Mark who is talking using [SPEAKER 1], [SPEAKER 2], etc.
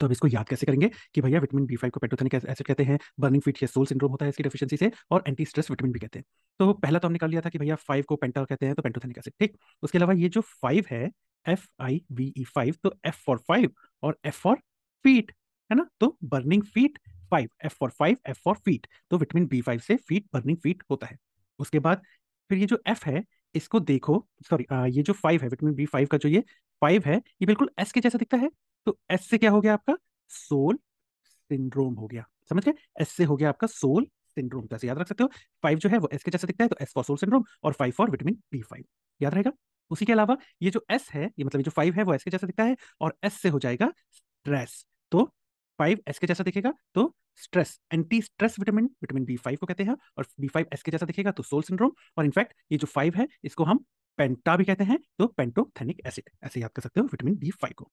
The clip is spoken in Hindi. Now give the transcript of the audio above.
[SPEAKER 1] तो अब इसको याद कैसे करेंगे कि भैया विटामिन बी फाइव को पेट्रोथेनिक एसिड कहते हैं बर्निंग फिट या सोल सिंड्रोम होता है इसकी डिफिशियंसी से और एंटी स्ट्रेस विटामिन भी कहते हैं तो पहला तो हमने निकाल लिया था कि भैया फाइव को पेंटा कहते हैं तो पेंटोथेनिक एसिड ठीक उसके अलावा ये जो फाइव है F I V E five तो एफ फॉर फाइव और एफ फॉर फीट है ना तो burning feet five F for five F for feet तो विटामिन बी फाइव से फीट बर्निंग फीट होता है उसके बाद फिर ये जो एफ है इसको देखो सॉरी ये जो फाइव है विटामिन बी फाइव का जो ये फाइव है ये बिल्कुल एस के जैसा दिखता है तो एस से क्या हो गया आपका सोल सिंड्रोम हो गया समझ गए एस से हो गया आपका सोल सिंड्रोम जैसे याद रख सकते हो फाइव जो है वो एस के जैसा दिखता है तो एस फॉर सोल सिंड्रोम और five for vitamin B five याद रहेगा उसी के अलावा ये जो एस है ये मतलब ये जो फाइव है वो एस के जैसा दिखता है और एस से हो जाएगा स्ट्रेस तो फाइव एस के जैसा दिखेगा तो stress anti stress vitamin vitamin B five को कहते हैं और बी फाइव एस के जैसा दिखेगा तो सोल सिंड्रोम और इनफैक्ट ये जो फाइव है इसको हम पेंटा भी कहते हैं तो पेंटोथेनिक एसिड ऐसे याद कर सकते हो विटामिन बी फाइव को